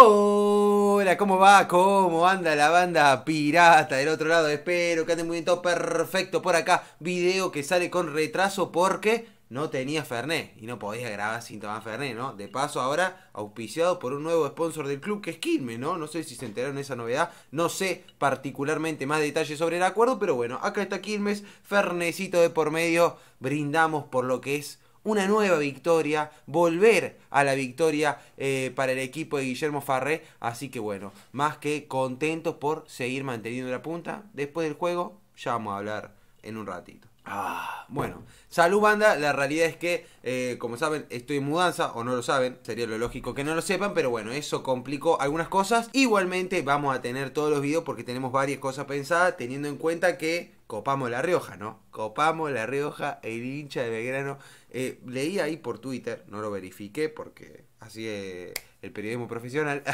Hola, ¿cómo va? ¿Cómo anda la banda pirata del otro lado? Espero que ande muy bien, todo perfecto por acá. Video que sale con retraso porque no tenía Ferné. y no podía grabar sin tomar Fernet, ¿no? De paso, ahora auspiciado por un nuevo sponsor del club que es Quilmes, ¿no? No sé si se enteraron de esa novedad, no sé particularmente más detalles sobre el acuerdo, pero bueno, acá está Quilmes, Fernecito de por medio, brindamos por lo que es una nueva victoria, volver a la victoria eh, para el equipo de Guillermo Farré. Así que bueno, más que contentos por seguir manteniendo la punta. Después del juego, ya vamos a hablar en un ratito. Ah, bueno, salud banda, la realidad es que, eh, como saben, estoy en mudanza, o no lo saben, sería lo lógico que no lo sepan, pero bueno, eso complicó algunas cosas. Igualmente vamos a tener todos los videos porque tenemos varias cosas pensadas, teniendo en cuenta que copamos La Rioja, ¿no? Copamos La Rioja, el hincha de Belgrano. Eh, leí ahí por Twitter, no lo verifiqué porque así es el periodismo profesional.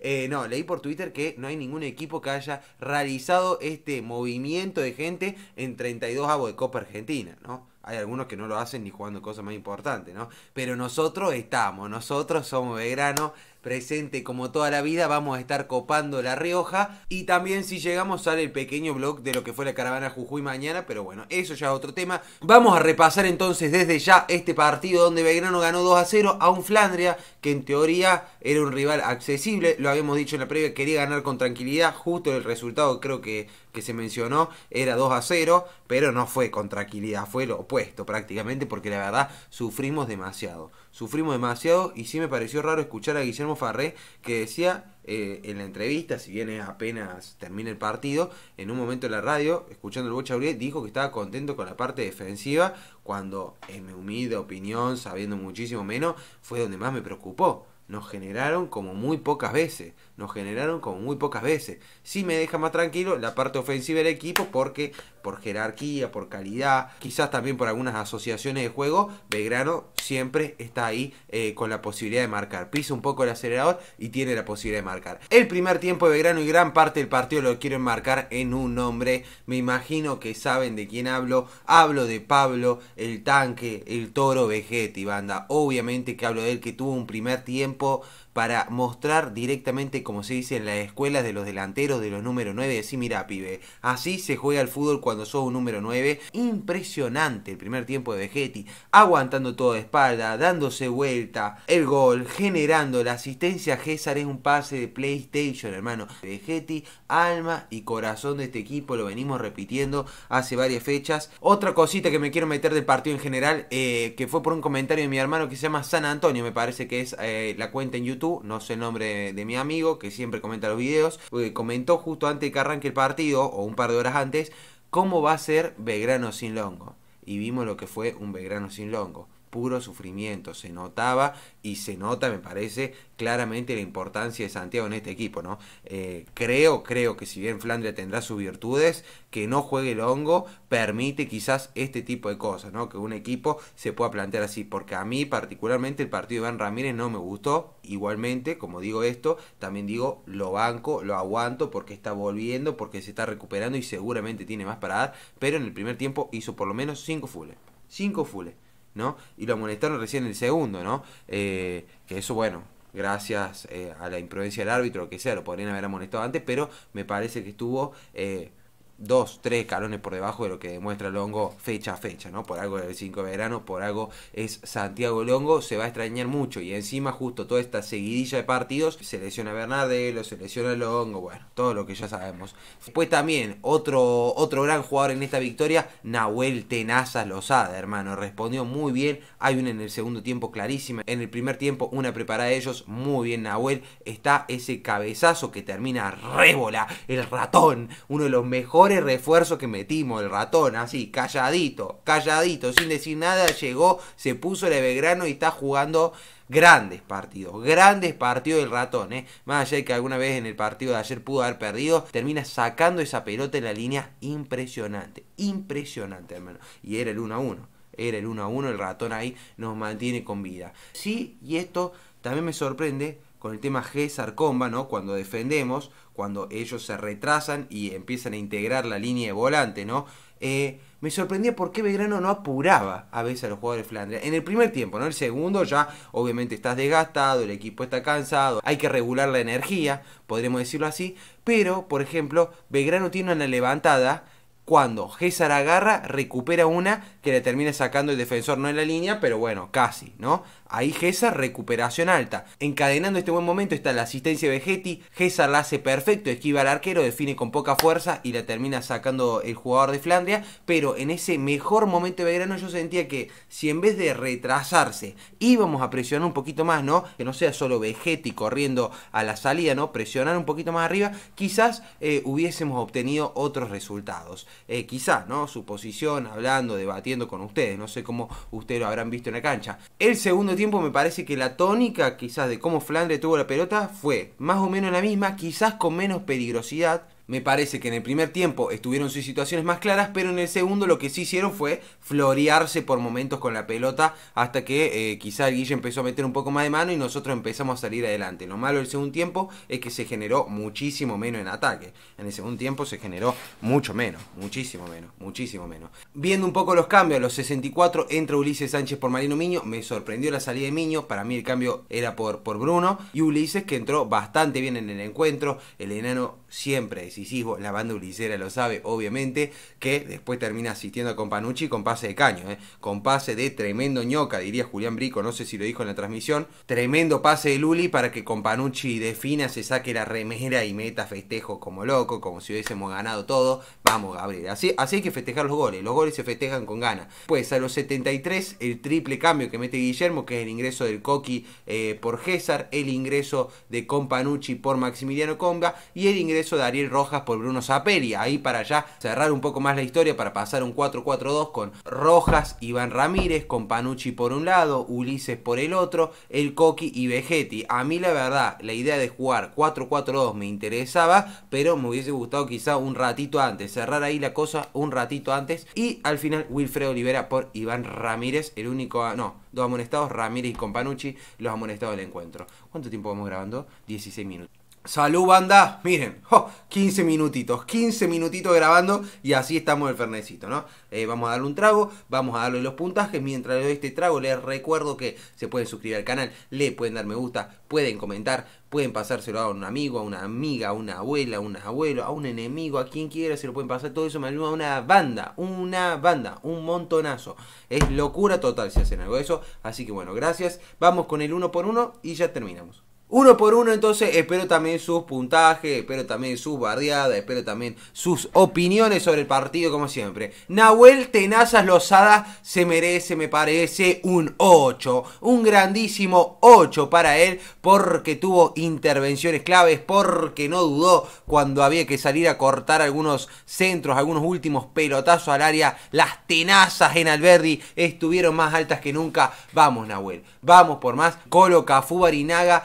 Eh, no, leí por Twitter que no hay ningún equipo que haya realizado este movimiento de gente en 32 avos de Copa Argentina, ¿no? Hay algunos que no lo hacen ni jugando cosas más importantes, ¿no? Pero nosotros estamos, nosotros somos Belgrano, presente como toda la vida, vamos a estar copando La Rioja. Y también si llegamos sale el pequeño blog de lo que fue la caravana Jujuy mañana, pero bueno, eso ya es otro tema. Vamos a repasar entonces desde ya este partido donde Belgrano ganó 2 a 0 a un Flandria que en teoría era un rival accesible, lo habíamos dicho en la previa, quería ganar con tranquilidad, justo el resultado creo que que se mencionó era 2 a 0, pero no fue con tranquilidad, fue lo opuesto prácticamente, porque la verdad sufrimos demasiado. Sufrimos demasiado y sí me pareció raro escuchar a Guillermo Farré que decía eh, en la entrevista, si bien apenas termina el partido, en un momento en la radio, escuchando el Bocha dijo que estaba contento con la parte defensiva, cuando en mi humilde opinión, sabiendo muchísimo menos, fue donde más me preocupó nos generaron como muy pocas veces. Nos generaron como muy pocas veces. Sí me deja más tranquilo la parte ofensiva del equipo porque por jerarquía, por calidad, quizás también por algunas asociaciones de juego, Belgrano siempre está ahí eh, con la posibilidad de marcar. Pisa un poco el acelerador y tiene la posibilidad de marcar. El primer tiempo de Belgrano y gran parte del partido lo quieren marcar en un nombre. Me imagino que saben de quién hablo. Hablo de Pablo, el tanque, el toro Vegetti, banda. Obviamente que hablo de él que tuvo un primer tiempo tipo para mostrar directamente, como se dice en las escuelas de los delanteros, de los número 9, así mira, pibe, así se juega el fútbol cuando sos un número 9. Impresionante el primer tiempo de Vegetti, aguantando todo de espalda, dándose vuelta, el gol, generando la asistencia. César es un pase de PlayStation, hermano. Vegetti, alma y corazón de este equipo, lo venimos repitiendo hace varias fechas. Otra cosita que me quiero meter del partido en general, eh, que fue por un comentario de mi hermano que se llama San Antonio, me parece que es eh, la cuenta en YouTube no sé el nombre de mi amigo, que siempre comenta los videos, comentó justo antes de que arranque el partido, o un par de horas antes, cómo va a ser Belgrano sin Longo. Y vimos lo que fue un Belgrano sin Longo puro sufrimiento. Se notaba y se nota, me parece, claramente la importancia de Santiago en este equipo, ¿no? Eh, creo, creo que si bien Flandria tendrá sus virtudes, que no juegue el hongo permite quizás este tipo de cosas, ¿no? Que un equipo se pueda plantear así, porque a mí particularmente el partido de Iván Ramírez no me gustó, igualmente, como digo esto, también digo, lo banco, lo aguanto porque está volviendo, porque se está recuperando y seguramente tiene más para dar, pero en el primer tiempo hizo por lo menos 5 fules, 5 fules ¿no? Y lo amonestaron recién en el segundo, ¿no? Eh, que eso, bueno, gracias eh, a la imprudencia del árbitro, lo que sea, lo podrían haber amonestado antes, pero me parece que estuvo... Eh, dos, tres calones por debajo de lo que demuestra Longo fecha a fecha, ¿no? Por algo el 5 de verano, por algo es Santiago Longo, se va a extrañar mucho y encima justo toda esta seguidilla de partidos, se lesiona Bernardelo, se lesiona Longo, bueno, todo lo que ya sabemos. Después también, otro, otro gran jugador en esta victoria, Nahuel Tenazas Lozada, hermano, respondió muy bien, hay una en el segundo tiempo clarísima, en el primer tiempo una preparada de ellos, muy bien Nahuel, está ese cabezazo que termina rébola el ratón, uno de los mejores el refuerzo que metimos, el ratón, así, calladito, calladito, sin decir nada, llegó, se puso el Evegrano y está jugando grandes partidos, grandes partidos el ratón, ¿eh? más allá de que alguna vez en el partido de ayer pudo haber perdido, termina sacando esa pelota en la línea impresionante, impresionante hermano, y era el 1 a 1, era el 1 a 1, el ratón ahí nos mantiene con vida. Sí, y esto también me sorprende con el tema G Sarcomba, ¿no? Cuando defendemos, cuando ellos se retrasan y empiezan a integrar la línea de volante, ¿no? Eh, me sorprendía por qué Belgrano no apuraba a veces a los jugadores de Flandria. En el primer tiempo, ¿no? El segundo ya obviamente estás desgastado, el equipo está cansado, hay que regular la energía, podríamos decirlo así. Pero, por ejemplo, Belgrano tiene una levantada cuando César agarra, recupera una que le termina sacando el defensor, no en la línea, pero bueno, casi, ¿no? Ahí Gesa recuperación alta. Encadenando este buen momento está la asistencia de Vegetti. Gesa la hace perfecto, esquiva al arquero, define con poca fuerza y la termina sacando el jugador de Flandria. Pero en ese mejor momento de verano yo sentía que si en vez de retrasarse íbamos a presionar un poquito más, ¿no? Que no sea solo Vegetti corriendo a la salida, ¿no? Presionar un poquito más arriba, quizás eh, hubiésemos obtenido otros resultados. Eh, quizás, ¿no? Su posición, hablando, debatiendo con ustedes. No sé cómo ustedes lo habrán visto en la cancha. El segundo me parece que la tónica quizás de cómo Flandre tuvo la pelota fue más o menos la misma, quizás con menos peligrosidad, me parece que en el primer tiempo estuvieron sus situaciones más claras, pero en el segundo lo que sí hicieron fue florearse por momentos con la pelota hasta que eh, quizá el Guille empezó a meter un poco más de mano y nosotros empezamos a salir adelante. Lo malo del segundo tiempo es que se generó muchísimo menos en ataque. En el segundo tiempo se generó mucho menos, muchísimo menos, muchísimo menos. Viendo un poco los cambios, a los 64 entra Ulises Sánchez por Marino Miño, me sorprendió la salida de Miño, para mí el cambio era por, por Bruno y Ulises que entró bastante bien en el encuentro, el enano siempre decisivo, la banda ulicera lo sabe, obviamente, que después termina asistiendo a Companucci con pase de caño, ¿eh? con pase de tremendo ñoca, diría Julián Brico, no sé si lo dijo en la transmisión, tremendo pase de Luli para que Companucci Panucci defina, se saque la remera y meta festejo como loco, como si hubiésemos ganado todo, vamos Gabriel, así, así hay que festejar los goles, los goles se festejan con gana, Pues a los 73 el triple cambio que mete Guillermo, que es el ingreso del Coqui eh, por César, el ingreso de Companucci por Maximiliano Conga y el ingreso eso de Ariel Rojas por Bruno Zaperi. Ahí para allá cerrar un poco más la historia para pasar un 4-4-2 con Rojas, Iván Ramírez, con Panucci por un lado, Ulises por el otro, el Coqui y Vegetti. A mí la verdad, la idea de jugar 4-4-2 me interesaba, pero me hubiese gustado quizá un ratito antes, cerrar ahí la cosa un ratito antes. Y al final Wilfredo Olivera por Iván Ramírez, el único... Ah, no, dos amonestados, Ramírez y Panucci, los amonestados del encuentro. ¿Cuánto tiempo vamos grabando? 16 minutos. Salud, banda. Miren, 15 minutitos, 15 minutitos grabando y así estamos el fernecito, ¿no? Eh, vamos a darle un trago, vamos a darle los puntajes. Mientras le doy este trago, les recuerdo que se pueden suscribir al canal, le pueden dar me gusta, pueden comentar, pueden pasárselo a un amigo, a una amiga, a una abuela, a un abuelo, a un enemigo, a quien quiera, se lo pueden pasar. Todo eso me ayuda a una banda, una banda, un montonazo. Es locura total si hacen algo de eso. Así que bueno, gracias. Vamos con el uno por uno y ya terminamos uno por uno. Entonces espero también sus puntajes, espero también sus bardeadas, espero también sus opiniones sobre el partido como siempre. Nahuel Tenazas Lozada se merece, me parece, un 8. Un grandísimo 8 para él porque tuvo intervenciones claves, porque no dudó cuando había que salir a cortar algunos centros, algunos últimos pelotazos al área. Las tenazas en Alberdi estuvieron más altas que nunca. Vamos, Nahuel, vamos por más. Coloca Fubarinaga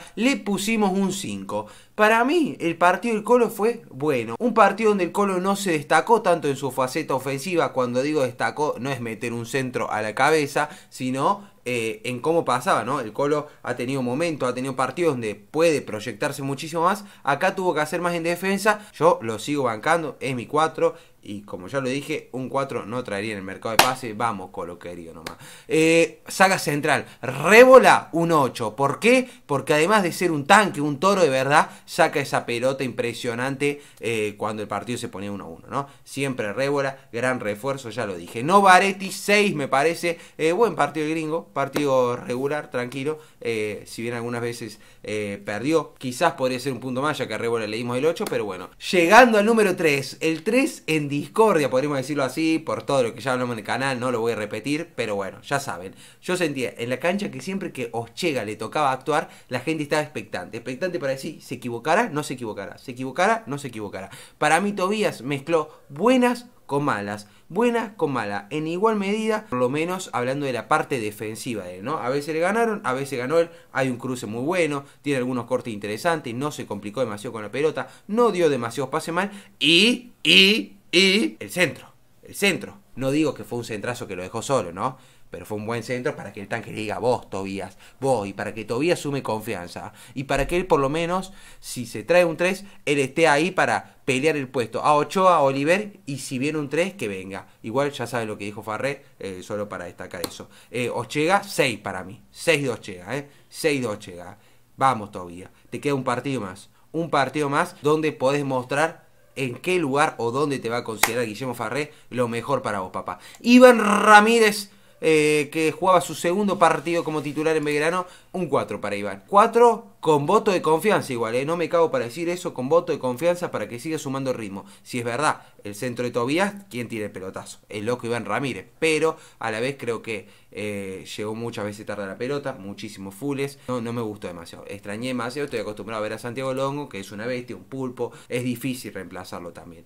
Barinaga le pusimos un 5. Para mí, el partido del Colo fue bueno. Un partido donde el Colo no se destacó tanto en su faceta ofensiva. Cuando digo destacó, no es meter un centro a la cabeza, sino eh, en cómo pasaba, ¿no? El Colo ha tenido momentos, ha tenido partidos donde puede proyectarse muchísimo más. Acá tuvo que hacer más en defensa. Yo lo sigo bancando, es mi 4. Y como ya lo dije, un 4 no traería en el mercado de pase. Vamos, Colo nomás. Eh, saga central, Rébola un 8. ¿Por qué? Porque además de ser un tanque, un toro de verdad, saca esa pelota impresionante eh, cuando el partido se ponía 1-1, ¿no? Siempre Rébola, gran refuerzo, ya lo dije. Novaretti 6 me parece. Eh, buen partido gringo, partido regular, tranquilo. si bien algunas veces perdió, quizás podría ser un punto más, ya que a Rébola le dimos el 8, pero bueno. Llegando al número 3, el 3 en discordia, podríamos decirlo así, por todo lo que ya hablamos en el canal, no lo voy a repetir, pero bueno, ya saben. Yo sentía en la cancha que siempre que Oschega le tocaba actuar, la gente estaba expectante. Expectante para decir, se equivocará, no se equivocará, se equivocará, no se equivocará. Para mí Tobías mezcló buenas con malas, buenas con malas, en igual medida, por lo menos hablando de la parte defensiva de él, ¿no? A veces le ganaron, a veces ganó él, hay un cruce muy bueno, tiene algunos cortes interesantes, no se complicó demasiado con la pelota, no dio demasiados pases mal y, y, y el centro. El centro. No digo que fue un centrazo que lo dejó solo, ¿no? Pero fue un buen centro para que el tanque le diga vos, Tobías, vos, y para que Tobías sume confianza. Y para que él, por lo menos, si se trae un 3, él esté ahí para pelear el puesto a Ochoa, a Oliver, y si viene un 3, que venga. Igual ya sabe lo que dijo Farré, eh, solo para destacar eso. Eh, Ochega, 6 para mí. 6 de Ochega, ¿eh? 6 de Ochega. Vamos, todavía Te queda un partido más. Un partido más donde podés mostrar en qué lugar o dónde te va a considerar Guillermo Farré lo mejor para vos, papá. Iván Ramírez eh, que jugaba su segundo partido como titular en Belgrano, un 4 para Iván. 4 con voto de confianza igual, eh, no me cago para decir eso, con voto de confianza para que siga sumando ritmo. Si es verdad, el centro de Tobias ¿quién tiene el pelotazo? El loco Iván Ramírez, pero a la vez creo que eh, llegó muchas veces tarde a la pelota, muchísimos fules, no, no me gustó demasiado, extrañé demasiado, estoy acostumbrado a ver a Santiago Longo, que es una bestia, un pulpo, es difícil reemplazarlo también.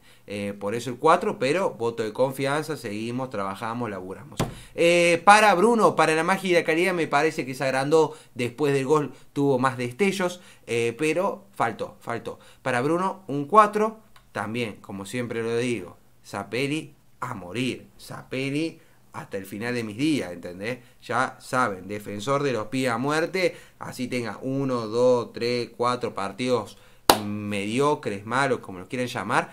por eso el 4, pero voto de confianza, seguimos, trabajamos, laburamos. Eh, para Bruno, para la magia y la calidad me parece que se agrandó después del gol, tuvo más destellos, eh, pero faltó, faltó. Para Bruno, un 4, también, como siempre lo digo, Zapelli a morir, Zapelli hasta el final de mis días, ¿entendés? Ya saben, defensor de los pies a muerte, así tenga 1, 2, 3, 4 partidos mediocres, malos, como los quieran llamar,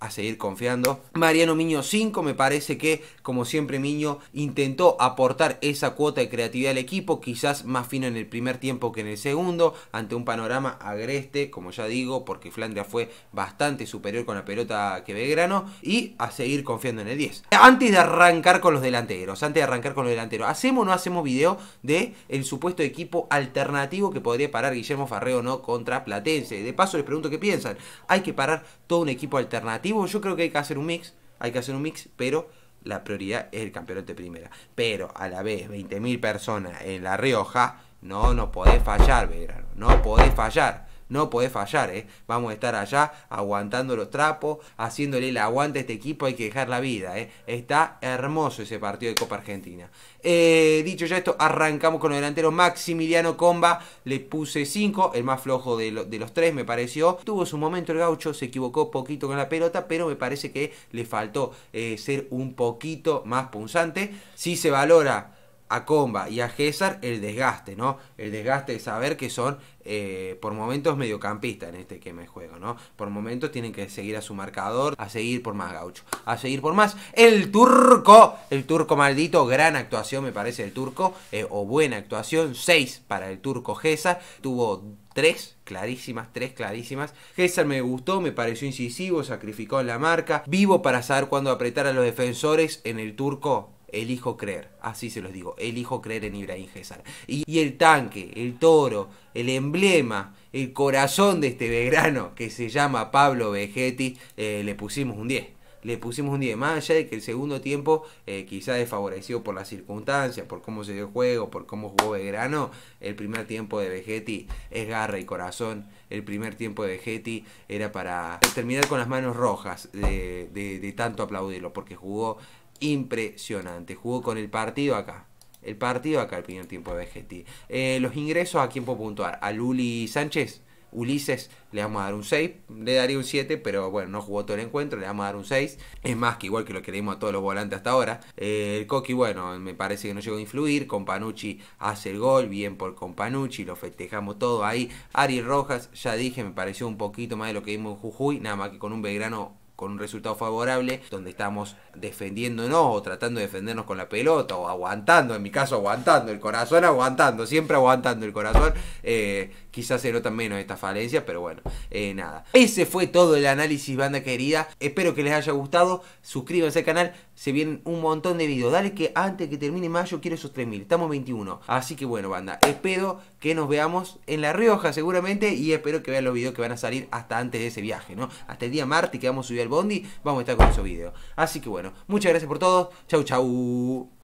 a seguir confiando. Mariano Miño 5, me parece que como siempre Miño intentó aportar esa cuota de creatividad al equipo, quizás más fino en el primer tiempo que en el segundo, ante un panorama agreste, como ya digo, porque Flandria fue bastante superior con la pelota que Belgrano, y a seguir confiando en el 10. Antes de arrancar con los delanteros, antes de arrancar con los delanteros, ¿hacemos o no hacemos video de el supuesto equipo alternativo que podría parar Guillermo Farreo no contra Platense? De paso les pregunto qué piensan, ¿hay que parar todo un equipo alternativo? yo creo que hay que hacer un mix, hay que hacer un mix, pero la prioridad es el campeonato de primera. Pero a la vez, 20.000 personas en La Rioja, no, no podés fallar, no podés fallar no podés fallar, ¿eh? Vamos a estar allá aguantando los trapos, haciéndole el aguante a este equipo, hay que dejar la vida, ¿eh? Está hermoso ese partido de Copa Argentina. Eh, dicho ya esto, arrancamos con el delantero Maximiliano Comba, le puse 5, el más flojo de, los tres me pareció. Tuvo su momento el gaucho, se equivocó poquito con la pelota, pero me parece que le faltó eh, ser un poquito más punzante. Si se valora a Comba y a César el desgaste, ¿no? El desgaste de saber que son eh, por momentos mediocampistas en este que me juego, ¿no? Por momentos tienen que seguir a su marcador, a seguir por más gaucho, a seguir por más. El turco, el turco maldito, gran actuación me parece el turco, eh, o buena actuación, 6 para el turco César, tuvo tres clarísimas, tres clarísimas. Gessar me gustó, me pareció incisivo, sacrificó la marca, vivo para saber cuándo apretar a los defensores en el turco Elijo creer, así se los digo, elijo creer en Ibrahim César. Y, el tanque, el toro, el emblema, el corazón de este verano que se llama Pablo Vegetti, eh, le pusimos un 10 le pusimos un 10 más allá de que el segundo tiempo eh, quizá desfavorecido por las circunstancias, por cómo se dio el juego, por cómo jugó Belgrano, el primer tiempo de Vegetti es garra y corazón, el primer tiempo de Vegetti era para terminar con las manos rojas de tanto aplaudirlo, porque jugó impresionante. Jugó con el partido acá. El partido acá, el primer tiempo de Vegetti. Eh, los ingresos, ¿a quién puedo puntuar? A Luli Sánchez. Ulises le vamos a dar un 6, le daría un 7, pero bueno, no jugó todo el encuentro, le vamos a dar un 6. Es más que igual que lo que le dimos a todos los volantes hasta ahora. Eh, el Coqui, bueno, me parece que no llegó a influir. Companucci hace el gol, bien por Companucci, lo festejamos todo ahí. Ari Rojas, ya dije, me pareció un poquito más de lo que vimos en Jujuy, nada más que con un Belgrano con un resultado favorable, donde estamos defendiéndonos o tratando de defendernos con la pelota o aguantando, en mi caso aguantando, el corazón aguantando, siempre aguantando el corazón, eh, quizás se notan menos estas falencias, pero bueno, eh, nada. Ese fue todo el análisis, banda querida. Espero que les haya gustado. Suscríbanse al canal, se vienen un montón de videos. Dale que antes que termine mayo quiero esos 3.000, estamos 21. Así que bueno, banda, espero que nos veamos en La Rioja seguramente y espero que vean los videos que van a salir hasta antes de ese viaje, ¿no? Hasta el día martes que vamos a subir bondi, vamos a estar con esos video, Así que bueno, muchas gracias por todo. Chau, chau.